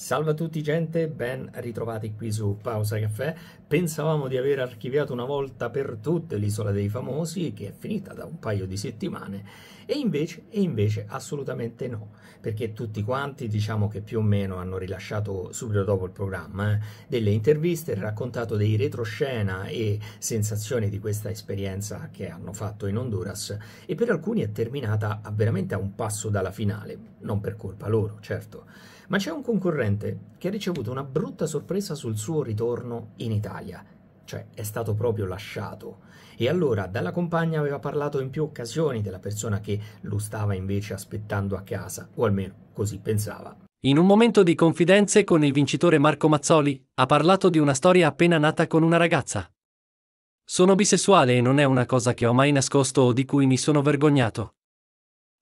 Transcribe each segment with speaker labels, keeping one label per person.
Speaker 1: Salve a tutti gente, ben ritrovati qui su Pausa Caffè. Pensavamo di aver archiviato una volta per tutte l'isola dei famosi, che è finita da un paio di settimane, e invece, e invece assolutamente no, perché tutti quanti diciamo che più o meno hanno rilasciato subito dopo il programma eh, delle interviste, raccontato dei retroscena e sensazioni di questa esperienza che hanno fatto in Honduras e per alcuni è terminata veramente a un passo dalla finale, non per colpa loro, certo. Ma c'è un concorrente che ha ricevuto una brutta sorpresa sul suo ritorno in Italia, cioè è stato proprio lasciato. E allora dalla compagna aveva parlato in più occasioni della persona che lo stava invece aspettando a casa, o almeno così pensava.
Speaker 2: In un momento di confidenze con il vincitore Marco Mazzoli, ha parlato di una storia appena nata con una ragazza. Sono bisessuale e non è una cosa che ho mai nascosto o di cui mi sono vergognato.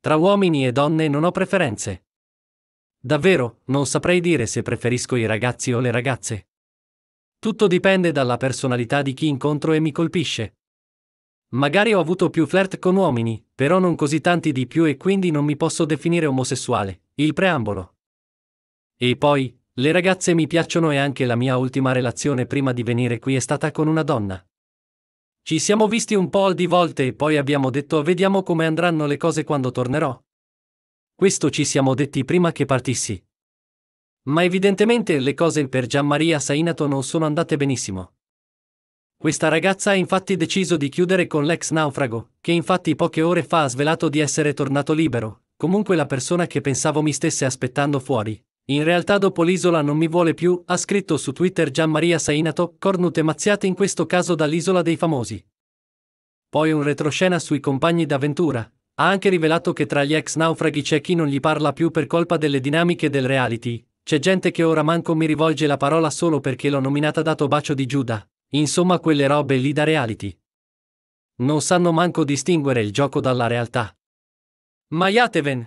Speaker 2: Tra uomini e donne non ho preferenze. Davvero, non saprei dire se preferisco i ragazzi o le ragazze. Tutto dipende dalla personalità di chi incontro e mi colpisce. Magari ho avuto più flirt con uomini, però non così tanti di più e quindi non mi posso definire omosessuale, il preambolo. E poi, le ragazze mi piacciono e anche la mia ultima relazione prima di venire qui è stata con una donna. Ci siamo visti un po' di volte e poi abbiamo detto vediamo come andranno le cose quando tornerò. Questo ci siamo detti prima che partissi. Ma evidentemente le cose per Gianmaria Sainato non sono andate benissimo. Questa ragazza ha infatti deciso di chiudere con l'ex naufrago, che infatti poche ore fa ha svelato di essere tornato libero, comunque la persona che pensavo mi stesse aspettando fuori. In realtà dopo l'isola non mi vuole più, ha scritto su Twitter Gianmaria Sainato, cornute mazziate in questo caso dall'isola dei famosi. Poi un retroscena sui compagni d'avventura, ha anche rivelato che tra gli ex naufraghi c'è chi non gli parla più per colpa delle dinamiche del reality, c'è gente che ora manco mi rivolge la parola solo perché l'ho nominata dato bacio di Giuda, insomma quelle robe lì da reality. Non sanno manco distinguere il gioco dalla realtà. Maiateven!